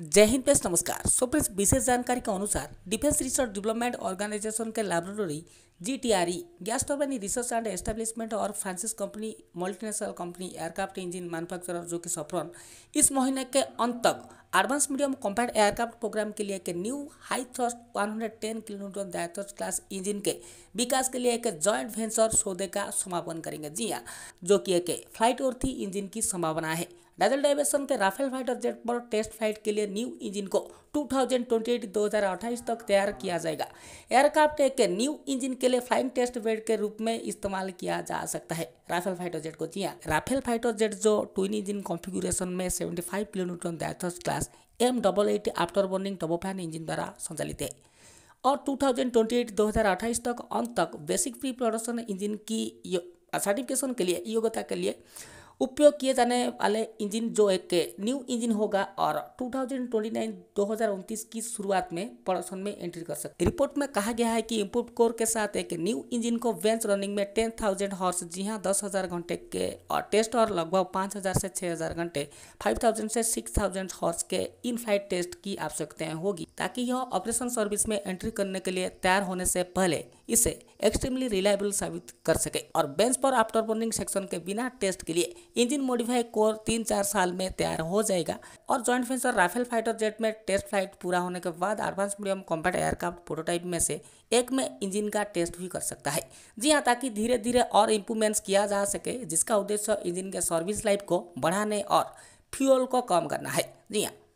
जय हिंद फ्रेंड्स नमस्कार so friends विशेष जानकारी के अनुसार डिफेंस रिसर्च डेवलपमेंट ऑर्गेनाइजेशन के laboratory G T R gas turbine research and establishment और फ्रांसिस company multinational company aircraft engine manufacture जो कि सफरन इस महीने के अंत तक advance medium compact aircraft programme के लिए एक new high thrust 110 kilonewton dry thrust class engine के विकास के लिए एक जॉइंट वेंचर सौदे का समापन करेंगे जी हाँ जो कि एक फ्लाइट और थी इंजन की संभावना है डाजल डाइवेशन के राफेल फाइटर जेट पर टेस्ट फ्लाइट के लिए न्यू इंजन को 2028-2028 तक तैयार किया जाएगा एयरक्राफ्ट एक न्यू इंजन के लिए फ्लाइंग टेस्ट बेड के रूप में इस्तेमाल किया जा सकता है राफेल फाइटर जेट को जी हाँ राफेल फाइटर जेट जो ट्विन इंजन कॉन्फिगुरेशन में सेवेंटी फाइव किलोमीटर दैथस class M double eight after burning turbofan engine द्वारा संचालित है और 2028-2028 तक अंत तक बेसिक प्री प्रोडक्शन इंजन की सर्टिफिकेशन के लिए योग्यता के लिए उपयोग किए जाने वाले इंजन जो एक न्यू इंजन होगा और 2029 2029 की शुरुआत में प्रोडक्शन में एंट्री कर सकते रिपोर्ट में कहा गया है कि इम्प्रूव कोर के साथ एक न्यू इंजन को वेंच रनिंग में टेन थाउजेंड हॉर्स जी हाँ दस हजार घंटे के और टेस्ट और लगभग पाँच हजार से छह हजार घंटे फाइव थाउजेंड से सिक्स थाउजेंड हॉर्स के इन फ्लाइट टेस्ट की आवश्यकताएं होगी ताकि यह ऑपरेशन सर्विस में एंट्री करने के लिए तैयार होने से पहले इसे एक्सट्रीमली रिलायबल साबित कर सके और बेंच पर आफ्टर बर्निंग सेक्शन के बिना टेस्ट के लिए इंजन मॉडिफाई कोर तीन चार साल में तैयार हो जाएगा और joint venture Rafale fighter jet में टेस्ट फ्लाइट पूरा होने के बाद advance medium compact aircraft prototype में से एक में इंजन का टेस्ट भी कर सकता है जी हाँ ताकि धीरे धीरे और इम्प्रूवमेंट्स किया जा सके जिसका उद्देश्य इंजिन के सर्विस लाइफ को बढ़ाने और फ्यूल को कम करना है जी हाँ